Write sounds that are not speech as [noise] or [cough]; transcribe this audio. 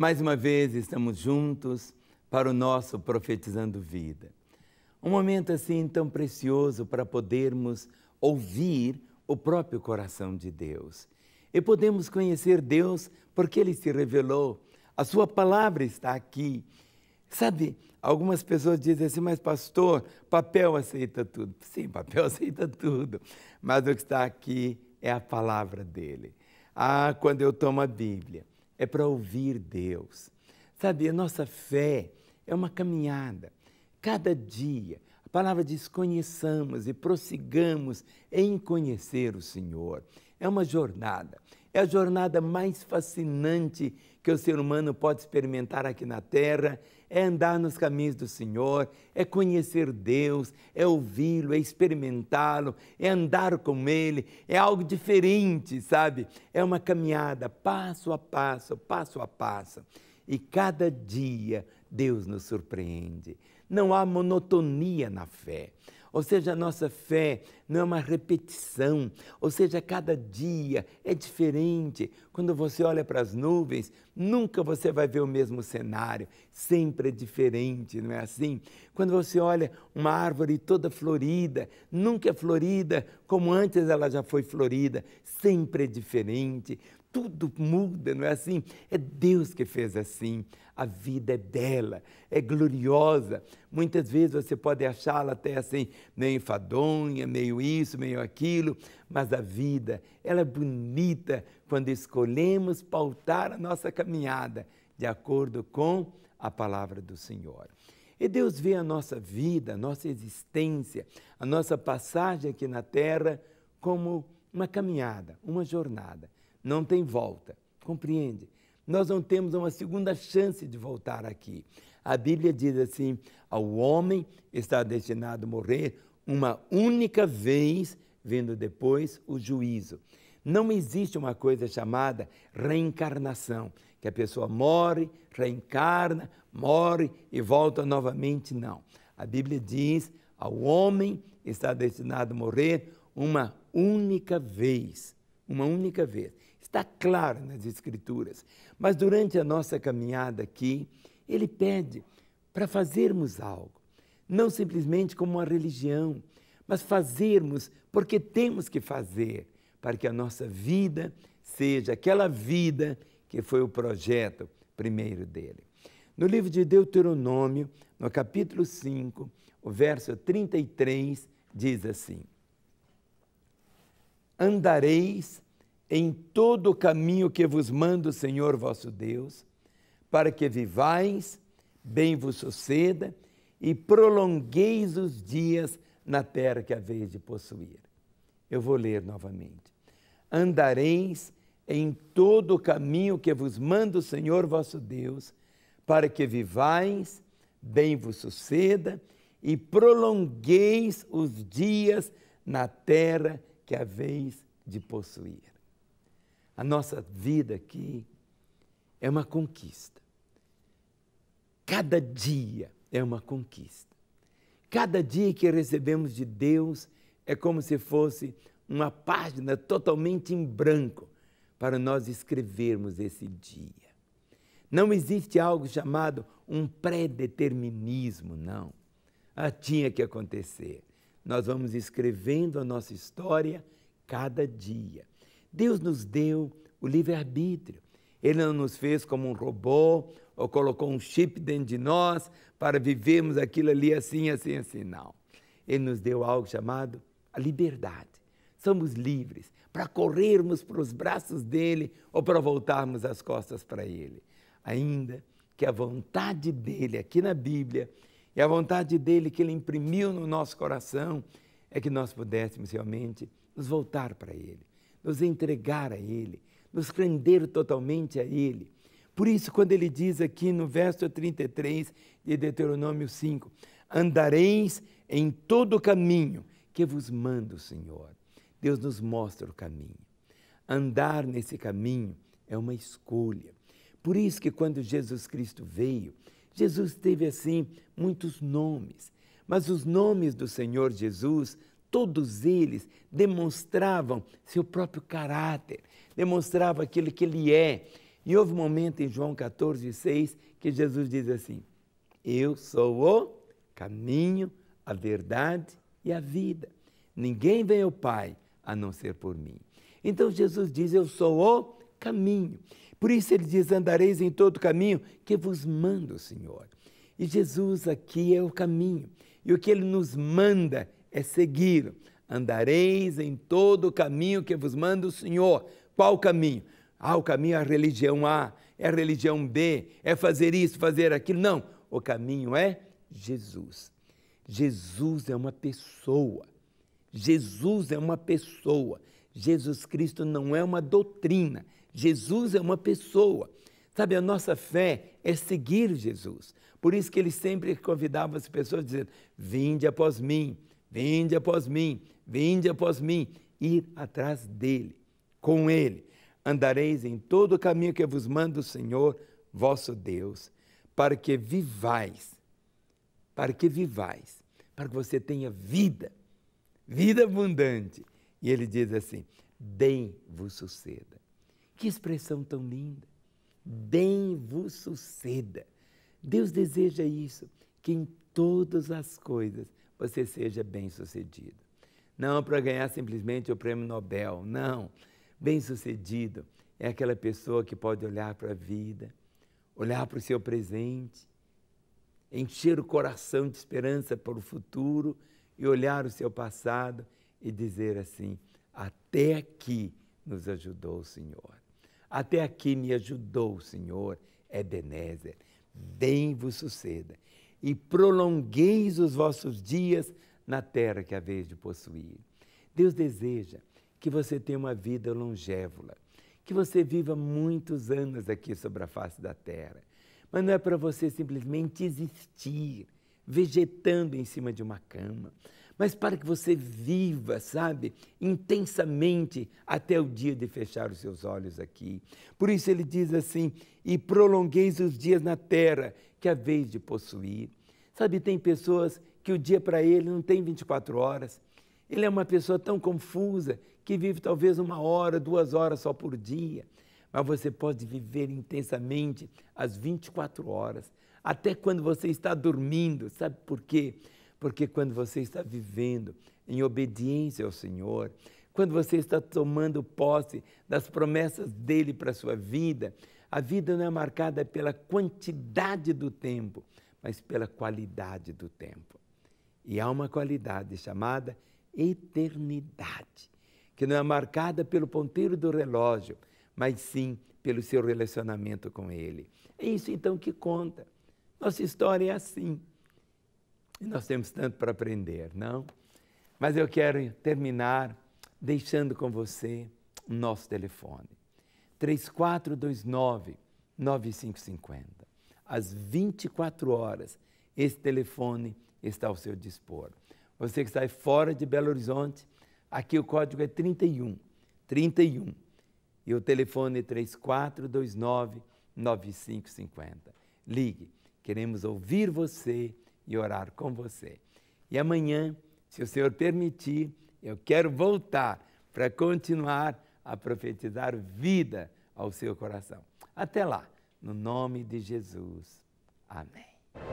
Mais uma vez estamos juntos para o nosso Profetizando Vida. Um momento assim tão precioso para podermos ouvir o próprio coração de Deus. E podemos conhecer Deus porque Ele se revelou, a Sua palavra está aqui. Sabe, algumas pessoas dizem assim, mas pastor, papel aceita tudo. Sim, papel [laughs] aceita tudo, mas o que está aqui é a palavra dele. Ah, quando eu tomo a Bíblia é para ouvir Deus. Sabe, a nossa fé é uma caminhada. Cada dia, a palavra diz: conheçamos e prossigamos em conhecer o Senhor. É uma jornada. É a jornada mais fascinante que o ser humano pode experimentar aqui na Terra. É andar nos caminhos do Senhor, é conhecer Deus, é ouvi-lo, é experimentá-lo, é andar com Ele. É algo diferente, sabe? É uma caminhada passo a passo, passo a passo. E cada dia Deus nos surpreende. Não há monotonia na fé. Ou seja, a nossa fé não é uma repetição, ou seja, cada dia é diferente. Quando você olha para as nuvens, nunca você vai ver o mesmo cenário, sempre é diferente, não é assim? Quando você olha uma árvore toda florida, nunca é florida como antes ela já foi florida, sempre é diferente tudo muda, não é assim? É Deus que fez assim. A vida é bela, é gloriosa. Muitas vezes você pode achá-la até assim, meio enfadonha, meio isso, meio aquilo, mas a vida, ela é bonita quando escolhemos pautar a nossa caminhada de acordo com a palavra do Senhor. E Deus vê a nossa vida, a nossa existência, a nossa passagem aqui na terra como uma caminhada, uma jornada. Não tem volta, compreende? nós não temos uma segunda chance de voltar aqui. A Bíblia diz assim: ao homem está destinado a morrer uma única vez, vindo depois o juízo. Não existe uma coisa chamada reencarnação, que a pessoa morre, reencarna, morre e volta novamente, não. A Bíblia diz: ao homem está destinado a morrer uma única vez uma única vez. Está claro nas Escrituras. Mas durante a nossa caminhada aqui, ele pede para fazermos algo, não simplesmente como uma religião, mas fazermos porque temos que fazer, para que a nossa vida seja aquela vida que foi o projeto primeiro dele. No livro de Deuteronômio, no capítulo 5, o verso 33 diz assim: andareis em todo o caminho que vos manda o Senhor vosso Deus, para que vivais, bem vos suceda e prolongueis os dias na terra que haveis de possuir. Eu vou ler novamente. Andareis em todo o caminho que vos manda o Senhor vosso Deus, para que vivais, bem vos suceda e prolongueis os dias na terra que é a vez de possuir. A nossa vida aqui é uma conquista. Cada dia é uma conquista. Cada dia que recebemos de Deus é como se fosse uma página totalmente em branco para nós escrevermos esse dia. Não existe algo chamado um pré-determinismo, não. Ah, tinha que acontecer nós vamos escrevendo a nossa história cada dia. Deus nos deu o livre-arbítrio. Ele não nos fez como um robô ou colocou um chip dentro de nós para vivermos aquilo ali assim, assim, assim. Não. Ele nos deu algo chamado a liberdade. Somos livres para corrermos para os braços dele ou para voltarmos as costas para ele. Ainda que a vontade dele aqui na Bíblia e a vontade dele que ele imprimiu no nosso coração é que nós pudéssemos realmente nos voltar para ele, nos entregar a ele, nos render totalmente a ele. Por isso, quando ele diz aqui no verso 33 de Deuteronômio 5: Andareis em todo o caminho que vos manda o Senhor. Deus nos mostra o caminho. Andar nesse caminho é uma escolha. Por isso que quando Jesus Cristo veio, Jesus teve, assim, muitos nomes, mas os nomes do Senhor Jesus, todos eles demonstravam seu próprio caráter, demonstravam aquilo que ele é. E houve um momento em João 14, 6, que Jesus diz assim: Eu sou o caminho, a verdade e a vida. Ninguém vem ao Pai a não ser por mim. Então Jesus diz: Eu sou o caminho. Por isso ele diz: andareis em todo caminho que vos manda o Senhor. E Jesus aqui é o caminho. E o que ele nos manda é seguir. Andareis em todo o caminho que vos manda o Senhor. Qual o caminho? Ah, o caminho é a religião A, é a religião B, é fazer isso, fazer aquilo. Não, o caminho é Jesus. Jesus é uma pessoa. Jesus é uma pessoa. Jesus Cristo não é uma doutrina. Jesus é uma pessoa. Sabe, a nossa fé é seguir Jesus. Por isso que ele sempre convidava as pessoas dizendo: Vinde após mim, vinde após mim, vinde após mim, ir atrás dele, com ele. Andareis em todo o caminho que vos manda o Senhor, vosso Deus, para que vivais, para que vivais, para que você tenha vida, vida abundante. E ele diz assim: bem vos suceda. Que expressão tão linda! Bem vos suceda. Deus deseja isso, que em todas as coisas você seja bem-sucedido. Não para ganhar simplesmente o prêmio Nobel, não. Bem-sucedido é aquela pessoa que pode olhar para a vida, olhar para o seu presente, encher o coração de esperança para o futuro e olhar o seu passado e dizer assim: até aqui nos ajudou o Senhor. Até aqui me ajudou, Senhor, Ebenezer. Bem vos suceda. E prolongueis os vossos dias na terra que haveis de possuir. Deus deseja que você tenha uma vida longévola, que você viva muitos anos aqui sobre a face da terra. Mas não é para você simplesmente existir, vegetando em cima de uma cama mas para que você viva, sabe, intensamente até o dia de fechar os seus olhos aqui. Por isso ele diz assim: e prolongueis os dias na terra, que a vez de possuir. Sabe, tem pessoas que o dia para ele não tem 24 horas. Ele é uma pessoa tão confusa que vive talvez uma hora, duas horas só por dia. Mas você pode viver intensamente as 24 horas, até quando você está dormindo. Sabe por quê? Porque quando você está vivendo em obediência ao Senhor, quando você está tomando posse das promessas dele para a sua vida, a vida não é marcada pela quantidade do tempo, mas pela qualidade do tempo. E há uma qualidade chamada eternidade, que não é marcada pelo ponteiro do relógio, mas sim pelo seu relacionamento com ele. É isso então que conta. Nossa história é assim. E nós temos tanto para aprender, não? Mas eu quero terminar deixando com você o nosso telefone. 3429 9550. Às 24 horas, esse telefone está ao seu dispor. Você que está fora de Belo Horizonte, aqui o código é 31 31 e o telefone é 3429 9550. Ligue, queremos ouvir você e orar com você. E amanhã, se o Senhor permitir, eu quero voltar para continuar a profetizar vida ao seu coração. Até lá, no nome de Jesus. Amém.